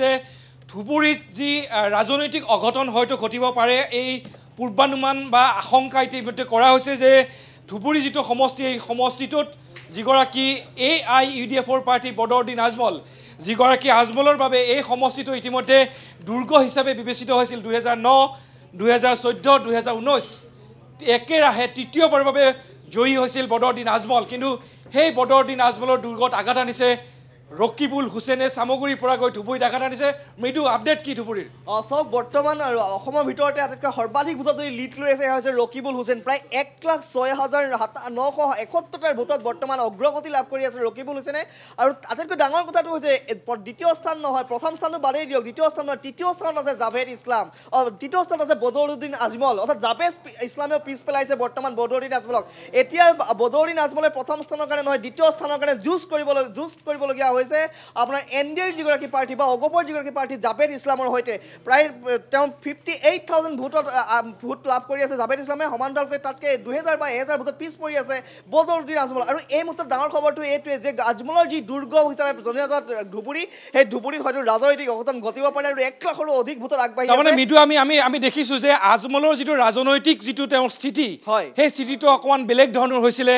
যে ধুবুৰীত যি ৰাজনৈতিক অঘটন হয়তো ঘটিব পাৰে এই পূৰ্বানুমান বা আশংকা ইতিমধ্যে কৰা হৈছে যে ধুবুৰী যিটো সমষ্টি এই সমষ্টিটোত যিগৰাকী এ আই ইউ ডি এফৰ পাৰ্টীৰ বদৰুদ্দিন আজমল যিগৰাকী আজমলৰ বাবে এই সমষ্টিটো ইতিমধ্যে দুৰ্গ হিচাপে বিবেচিত হৈছিল দুহেজাৰ ন দুহেজাৰ চৈধ্য দুহেজাৰ ঊনৈছ একেৰাহে তৃতীয়বাৰৰ বাবে জয়ী হৈছিল বদৰদ্দিন আজমল কিন্তু সেই বদৰুদ্দিন আজমলৰ দুৰ্গত আঘাত আনিছে ৰকিবুল হুছেইনে চামগুৰিৰ পৰা গৈ ধুবুৰীত আঘাত আনিছে মৃদু আপডেট কি ধুবুৰীৰ অঁ চাওক বৰ্তমান আৰু অসমৰ ভিতৰতে আটাইতকৈ সৰ্বাধিক ভোটত যদি লিড লৈ আছে সেয়া হৈছে ৰকিবুল হুছেইন প্ৰায় এক লাখ ছয় হাজাৰ সাত নশ এসত্তৰটাৰ ভোটত বৰ্তমান অগ্ৰগতি লাভ কৰি আছে ৰকিবুল হুছেইনে আৰু আটাইতকৈ ডাঙৰ কথাটো হৈছে দ্বিতীয় স্থান নহয় প্ৰথম স্থানো বাদেই দিয়ক দ্বিতীয় স্থান নহয় তৃতীয় স্থানত আছে জাভেদ ইছলাম তৃতীয় স্থানত আছে বদৰুদ্দিন আজমল অৰ্থাৎ জাভেদ ইছলামেও পিছ পেলাইছে বৰ্তমান বদৰুদ্দিন আজমলক এতিয়া বদৰুদ্দিন আজমলে প্ৰথম স্থানৰ কাৰণে নহয় দ্বিতীয় স্থানৰ কাৰণে যুঁজ কৰিবলৈ যুঁজ কৰিবলগীয়া হৈছে আপোনাৰ এন ডি এৰ যিগৰাকী প্ৰাৰ্থী বা অগপৰ যিগৰাকী প্ৰাৰ্থী জাভেদ ইছলামৰ সৈতে প্ৰায় তেওঁ ফিফটি এইট থাউজেণ্ড ভোটত ভোট লাভ কৰি আছে জাভেদ ইছলামে সমান্তৰালকৈ তাতকৈ দুহেজাৰ বা এহেজাৰ ভোটত পিছ পৰি আছে বদৰুদ্দিন আজমল আৰু এই মুহূৰ্তত ডাঙৰ খবৰটো এইটোৱে যে আজমলৰ যি দুৰ্গ হিচাপে জনজাত ধুবুৰী সেই ধুবুৰীত হয়তো ৰাজনৈতিক অঘটন ঘটিব পাৰে আৰু এক লাখৰো অধিক ভোটত আগবাঢ়ি তাৰমানে আমি আমি আমি দেখিছোঁ যে আজমলৰ যিটো ৰাজনৈতিক যিটো তেওঁৰ স্থিতি হয় সেই স্থিতিটো অকণমান বেলেগ ধৰণৰ হৈছিলে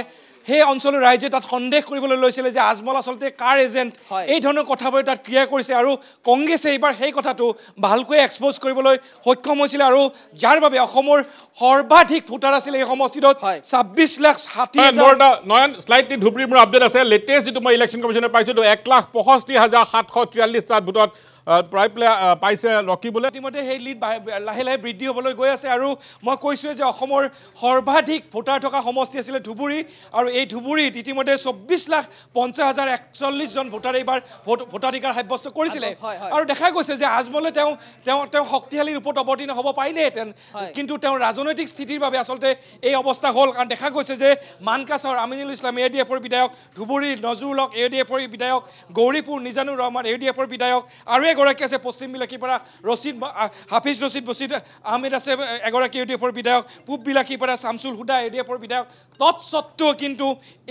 সেই অঞ্চলৰ ৰাইজে তাত সন্দেহ কৰিবলৈ লৈছিলে যে আজমল আচলতে কাৰ এজেণ্ট এই ধৰণৰ কথাবোৰে তাত ক্ৰিয়া কৰিছে আৰু কংগ্ৰেছে এইবাৰ সেই কথাটো ভালকৈ এক্সপ'জ কৰিবলৈ সক্ষম হৈছিলে আৰু যাৰ বাবে অসমৰ সৰ্বাধিক ভোটাৰ আছিল এই সমষ্টিটোত ছাব্বিছ লাখ ষাঠি নয়ন শ্লাইটলি ধুবুৰী মোৰ আপডেট আছে লেটেষ্ট যিটো মই ইলেকশ্যন কমিশ্যনে পাইছিলোঁ এক লাখ পঁয়ষষ্ঠি হাজাৰ সাতশ তিয়াল্লিছটা ভোটত প্ৰায় প্লেয়াৰ পাইছে ৰখিবলৈ ইতিমধ্যে সেই লীড লাহে লাহে বৃদ্ধি হ'বলৈ গৈ আছে আৰু মই কৈছোঁৱে যে অসমৰ সৰ্বাধিক ভোটাৰ থকা সমষ্টি আছিলে ধুবুৰী আৰু এই ধুবুৰীত ইতিমধ্যে চৌব্বিছ লাখ পঞ্চাছ হাজাৰ একচল্লিছজন ভোটাৰে এইবাৰ ভোট ভোটাধিকাৰ সাব্যস্ত কৰিছিলে আৰু দেখা গৈছে যে আজমলে তেওঁ তেওঁ তেওঁ শক্তিশালী ৰূপত অৱতীৰ্ণ হ'ব পাৰিলেহেঁতেন কিন্তু তেওঁৰ ৰাজনৈতিক স্থিতিৰ বাবে আচলতে এই অৱস্থা হ'ল কাৰণ দেখা গৈছে যে মানকাছৰ আমিনুল ইছলাম এ ডি এফৰ বিধায়ক ধুবুৰী নজৰুলক এ ডি এফৰ বিধায়ক গৌৰীপুৰ নিজানুৰ ৰহমান এ ডি এফৰ বিধায়ক আৰু এক এগৰাকী আছে বিলাসীৰ পৰা ৰচিদ হাফিজ ৰচিদ বচিদ আহমেদ আছে এগৰাকী ইউ ডি এফৰ বিধায়ক পূব বিলাসীৰ পৰা চামচুল হুদা এ ডি এফৰ বিধায়ক তৎসত্ত্বেও কিন্তু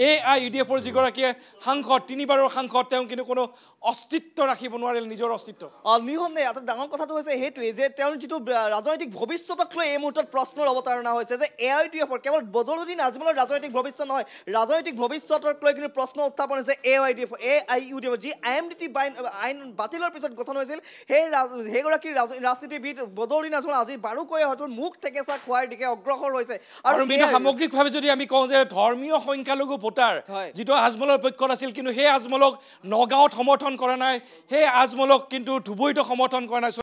এ আই ইউ ডি এফৰ যিগৰাকীয়ে সাংসদ তিনিবাৰৰ সাংসদ তেওঁ কিন্তু কোনো অস্তিত্ব ৰাখিব নোৱাৰিল নিজৰ অস্তিত্ব নিসন্দেহে এটা ডাঙৰ কথাটো হৈছে সেইটোৱেই যে তেওঁৰ যিটো ৰাজনৈতিক ভৱিষ্যতক লৈ এই মুহূৰ্তত প্ৰশ্নৰ অৱতাৰণা হৈছে যে এ আই ইউ ডি এফৰ কেৱল বদলুদ্দিন আজমলৰ ৰাজনৈতিক ভৱিষ্যত নহয় ৰাজনৈতিক ভৱিষ্যতক লৈ কিন্তু প্ৰশ্ন উত্থাপন হৈছে A I D F A I U D F যি আই এম ডি টি বাইন আইন বাতিলৰ পিছত গঠন কোৱা নহৈছিল সেই ৰাজ সেইগৰাকী ৰাজ ৰাজনীতিবিদ বদৰী নাজমল আজি বাৰুকৈয়ে হয়তো মুখ থেকেচা খোৱাৰ দিশে অগ্ৰসৰ হৈছে আৰু বিভিন্ন সামগ্ৰিকভাৱে যদি আমি কওঁ যে ধৰ্মীয় সংখ্যালঘু ভোটাৰ যিটো আজমলৰ পক্ষত আছিল কিন্তু সেই আজমলক নগাঁৱত সমৰ্থন কৰা নাই সেই আজমলক কিন্তু ধুবুৰীটো সমৰ্থন কৰা নাই